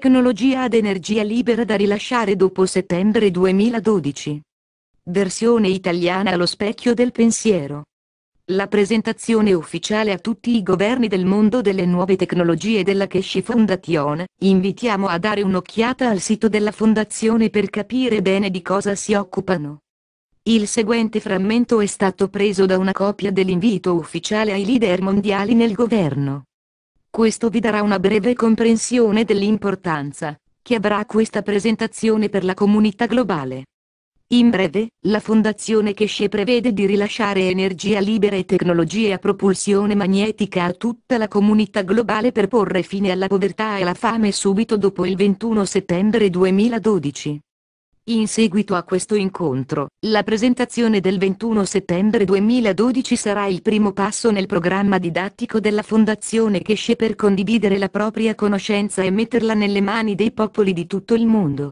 tecnologia ad energia libera da rilasciare dopo settembre 2012. Versione italiana allo specchio del pensiero. La presentazione ufficiale a tutti i governi del mondo delle nuove tecnologie della Kesci Foundation, invitiamo a dare un'occhiata al sito della fondazione per capire bene di cosa si occupano. Il seguente frammento è stato preso da una copia dell'invito ufficiale ai leader mondiali nel governo. Questo vi darà una breve comprensione dell'importanza che avrà questa presentazione per la comunità globale. In breve, la Fondazione Keshe prevede di rilasciare energia libera e tecnologie a propulsione magnetica a tutta la comunità globale per porre fine alla povertà e alla fame subito dopo il 21 settembre 2012. In seguito a questo incontro, la presentazione del 21 settembre 2012 sarà il primo passo nel programma didattico della Fondazione Keshe per condividere la propria conoscenza e metterla nelle mani dei popoli di tutto il mondo.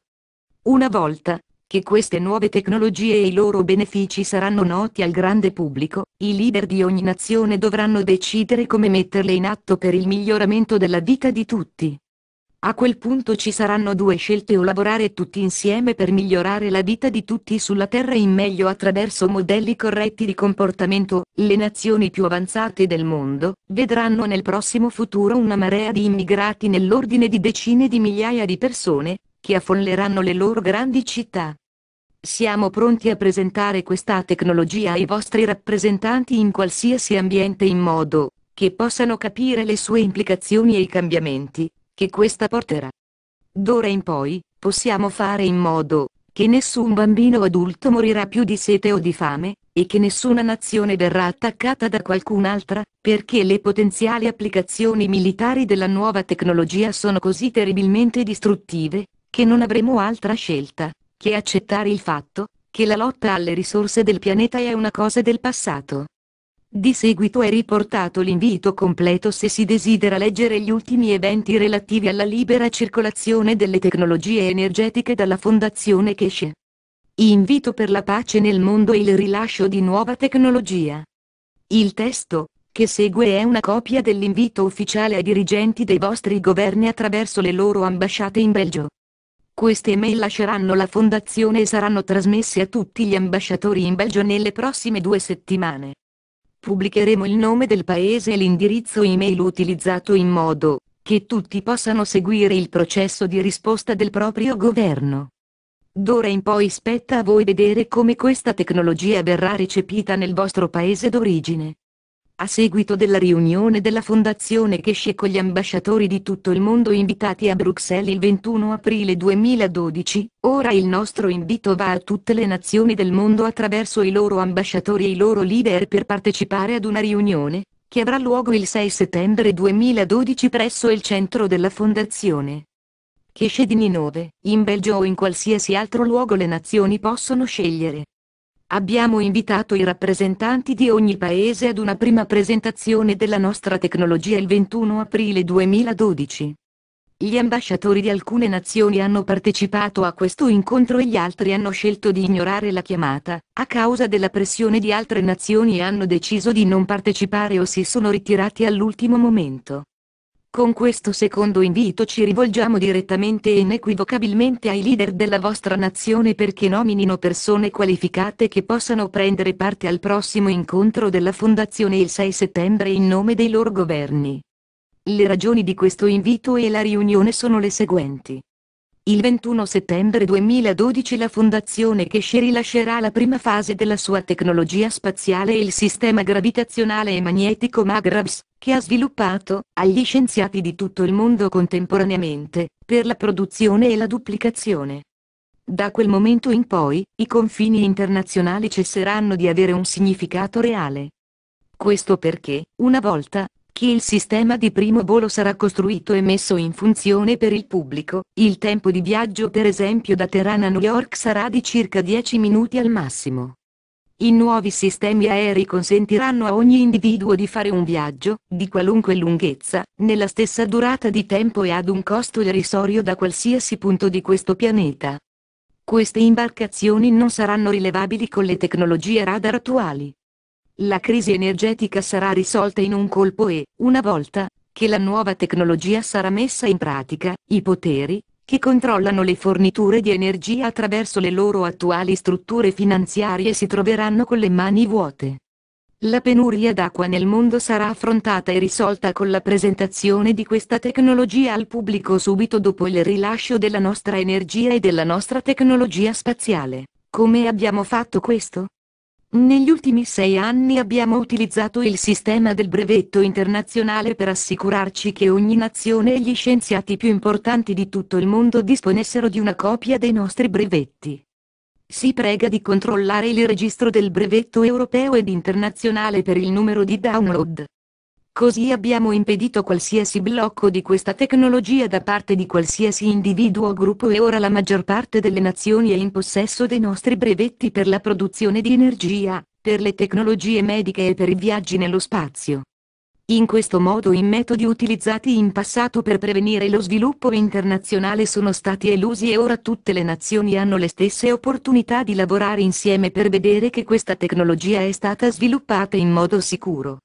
Una volta, che queste nuove tecnologie e i loro benefici saranno noti al grande pubblico, i leader di ogni nazione dovranno decidere come metterle in atto per il miglioramento della vita di tutti. A quel punto ci saranno due scelte o lavorare tutti insieme per migliorare la vita di tutti sulla Terra in meglio attraverso modelli corretti di comportamento, le nazioni più avanzate del mondo, vedranno nel prossimo futuro una marea di immigrati nell'ordine di decine di migliaia di persone, che affolleranno le loro grandi città. Siamo pronti a presentare questa tecnologia ai vostri rappresentanti in qualsiasi ambiente in modo, che possano capire le sue implicazioni e i cambiamenti, che questa porterà. D'ora in poi, possiamo fare in modo che nessun bambino adulto morirà più di sete o di fame, e che nessuna nazione verrà attaccata da qualcun'altra, perché le potenziali applicazioni militari della nuova tecnologia sono così terribilmente distruttive, che non avremo altra scelta, che accettare il fatto, che la lotta alle risorse del pianeta è una cosa del passato. Di seguito è riportato l'invito completo se si desidera leggere gli ultimi eventi relativi alla libera circolazione delle tecnologie energetiche dalla Fondazione Keshe. Invito per la pace nel mondo e il rilascio di nuova tecnologia. Il testo, che segue è una copia dell'invito ufficiale ai dirigenti dei vostri governi attraverso le loro ambasciate in Belgio. Queste mail lasceranno la fondazione e saranno trasmesse a tutti gli ambasciatori in Belgio nelle prossime due settimane. Pubblicheremo il nome del paese e l'indirizzo email utilizzato in modo che tutti possano seguire il processo di risposta del proprio governo. D'ora in poi spetta a voi vedere come questa tecnologia verrà recepita nel vostro paese d'origine a seguito della riunione della Fondazione Keshe con gli ambasciatori di tutto il mondo invitati a Bruxelles il 21 aprile 2012, ora il nostro invito va a tutte le nazioni del mondo attraverso i loro ambasciatori e i loro leader per partecipare ad una riunione, che avrà luogo il 6 settembre 2012 presso il centro della Fondazione. Che Keshe di Ninove, in Belgio o in qualsiasi altro luogo le nazioni possono scegliere Abbiamo invitato i rappresentanti di ogni paese ad una prima presentazione della nostra tecnologia il 21 aprile 2012. Gli ambasciatori di alcune nazioni hanno partecipato a questo incontro e gli altri hanno scelto di ignorare la chiamata, a causa della pressione di altre nazioni e hanno deciso di non partecipare o si sono ritirati all'ultimo momento. Con questo secondo invito ci rivolgiamo direttamente e inequivocabilmente ai leader della vostra nazione perché nominino persone qualificate che possano prendere parte al prossimo incontro della Fondazione il 6 settembre in nome dei loro governi. Le ragioni di questo invito e la riunione sono le seguenti. Il 21 settembre 2012 la Fondazione Keshe rilascerà la prima fase della sua tecnologia spaziale e il sistema gravitazionale e magnetico Magravs, che ha sviluppato, agli scienziati di tutto il mondo contemporaneamente, per la produzione e la duplicazione. Da quel momento in poi, i confini internazionali cesseranno di avere un significato reale. Questo perché, una volta, che il sistema di primo volo sarà costruito e messo in funzione per il pubblico, il tempo di viaggio per esempio da Teheran a New York sarà di circa 10 minuti al massimo. I nuovi sistemi aerei consentiranno a ogni individuo di fare un viaggio, di qualunque lunghezza, nella stessa durata di tempo e ad un costo irrisorio da qualsiasi punto di questo pianeta. Queste imbarcazioni non saranno rilevabili con le tecnologie radar attuali. La crisi energetica sarà risolta in un colpo e, una volta, che la nuova tecnologia sarà messa in pratica, i poteri, che controllano le forniture di energia attraverso le loro attuali strutture finanziarie si troveranno con le mani vuote. La penuria d'acqua nel mondo sarà affrontata e risolta con la presentazione di questa tecnologia al pubblico subito dopo il rilascio della nostra energia e della nostra tecnologia spaziale. Come abbiamo fatto questo? Negli ultimi sei anni abbiamo utilizzato il sistema del brevetto internazionale per assicurarci che ogni nazione e gli scienziati più importanti di tutto il mondo disponessero di una copia dei nostri brevetti. Si prega di controllare il registro del brevetto europeo ed internazionale per il numero di download. Così abbiamo impedito qualsiasi blocco di questa tecnologia da parte di qualsiasi individuo o gruppo e ora la maggior parte delle nazioni è in possesso dei nostri brevetti per la produzione di energia, per le tecnologie mediche e per i viaggi nello spazio. In questo modo i metodi utilizzati in passato per prevenire lo sviluppo internazionale sono stati elusi e ora tutte le nazioni hanno le stesse opportunità di lavorare insieme per vedere che questa tecnologia è stata sviluppata in modo sicuro.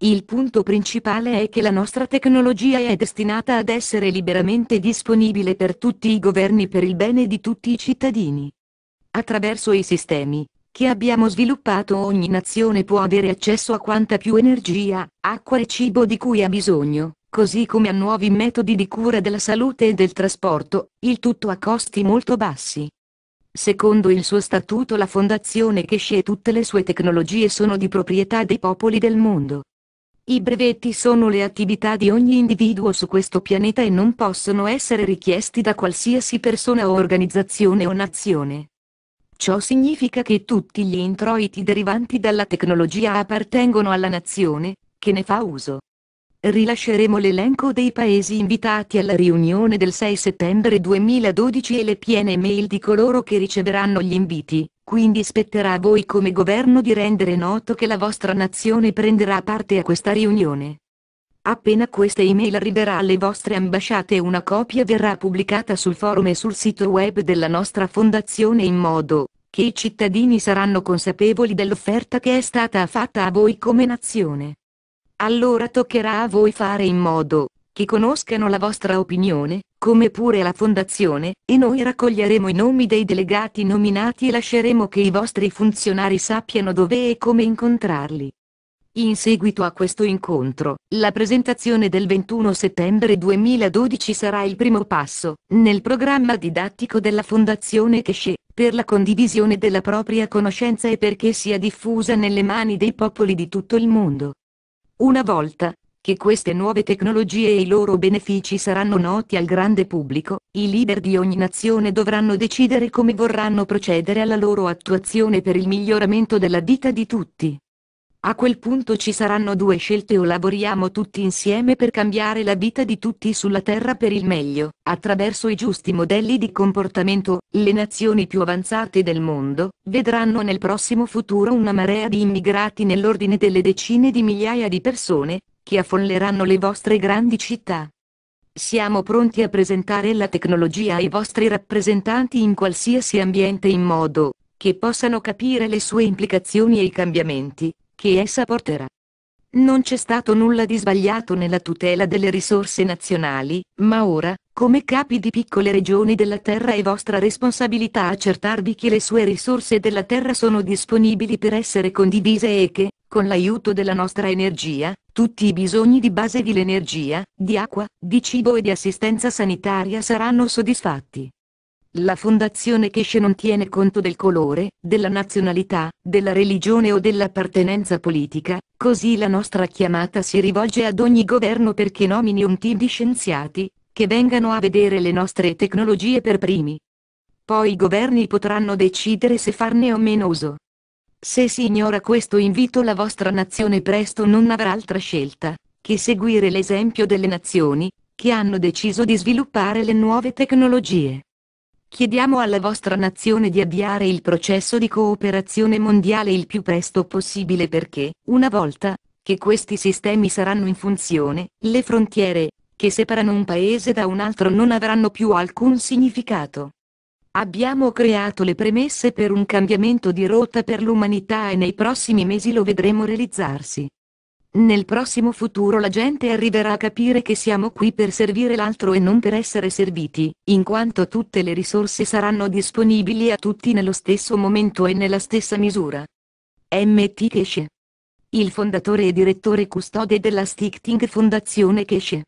Il punto principale è che la nostra tecnologia è destinata ad essere liberamente disponibile per tutti i governi per il bene di tutti i cittadini. Attraverso i sistemi che abbiamo sviluppato ogni nazione può avere accesso a quanta più energia, acqua e cibo di cui ha bisogno, così come a nuovi metodi di cura della salute e del trasporto, il tutto a costi molto bassi. Secondo il suo statuto la fondazione Keshe e tutte le sue tecnologie sono di proprietà dei popoli del mondo. I brevetti sono le attività di ogni individuo su questo pianeta e non possono essere richiesti da qualsiasi persona o organizzazione o nazione. Ciò significa che tutti gli introiti derivanti dalla tecnologia appartengono alla nazione, che ne fa uso. Rilasceremo l'elenco dei paesi invitati alla riunione del 6 settembre 2012 e le piene mail di coloro che riceveranno gli inviti, quindi spetterà a voi come governo di rendere noto che la vostra nazione prenderà parte a questa riunione. Appena questa email arriverà alle vostre ambasciate una copia verrà pubblicata sul forum e sul sito web della nostra fondazione in modo che i cittadini saranno consapevoli dell'offerta che è stata fatta a voi come nazione. Allora toccherà a voi fare in modo che conoscano la vostra opinione, come pure la Fondazione, e noi raccoglieremo i nomi dei delegati nominati e lasceremo che i vostri funzionari sappiano dove e come incontrarli. In seguito a questo incontro, la presentazione del 21 settembre 2012 sarà il primo passo, nel programma didattico della Fondazione Keshe, per la condivisione della propria conoscenza e perché sia diffusa nelle mani dei popoli di tutto il mondo. Una volta, che queste nuove tecnologie e i loro benefici saranno noti al grande pubblico, i leader di ogni nazione dovranno decidere come vorranno procedere alla loro attuazione per il miglioramento della vita di tutti. A quel punto ci saranno due scelte o lavoriamo tutti insieme per cambiare la vita di tutti sulla Terra per il meglio, attraverso i giusti modelli di comportamento, le nazioni più avanzate del mondo, vedranno nel prossimo futuro una marea di immigrati nell'ordine delle decine di migliaia di persone, che affolleranno le vostre grandi città. Siamo pronti a presentare la tecnologia ai vostri rappresentanti in qualsiasi ambiente in modo che possano capire le sue implicazioni e i cambiamenti che essa porterà. Non c'è stato nulla di sbagliato nella tutela delle risorse nazionali, ma ora, come capi di piccole regioni della Terra è vostra responsabilità accertarvi che le sue risorse della Terra sono disponibili per essere condivise e che, con l'aiuto della nostra energia, tutti i bisogni di base dell'energia, di acqua, di cibo e di assistenza sanitaria saranno soddisfatti. La fondazione Keshe non tiene conto del colore, della nazionalità, della religione o dell'appartenenza politica, così la nostra chiamata si rivolge ad ogni governo perché nomini un team di scienziati, che vengano a vedere le nostre tecnologie per primi. Poi i governi potranno decidere se farne o meno uso. Se si ignora questo invito la vostra nazione presto non avrà altra scelta, che seguire l'esempio delle nazioni, che hanno deciso di sviluppare le nuove tecnologie. Chiediamo alla vostra nazione di avviare il processo di cooperazione mondiale il più presto possibile perché, una volta, che questi sistemi saranno in funzione, le frontiere, che separano un paese da un altro non avranno più alcun significato. Abbiamo creato le premesse per un cambiamento di rotta per l'umanità e nei prossimi mesi lo vedremo realizzarsi. Nel prossimo futuro la gente arriverà a capire che siamo qui per servire l'altro e non per essere serviti, in quanto tutte le risorse saranno disponibili a tutti nello stesso momento e nella stessa misura. M.T. Keshe. Il fondatore e direttore custode della Stichting Fondazione Keshe.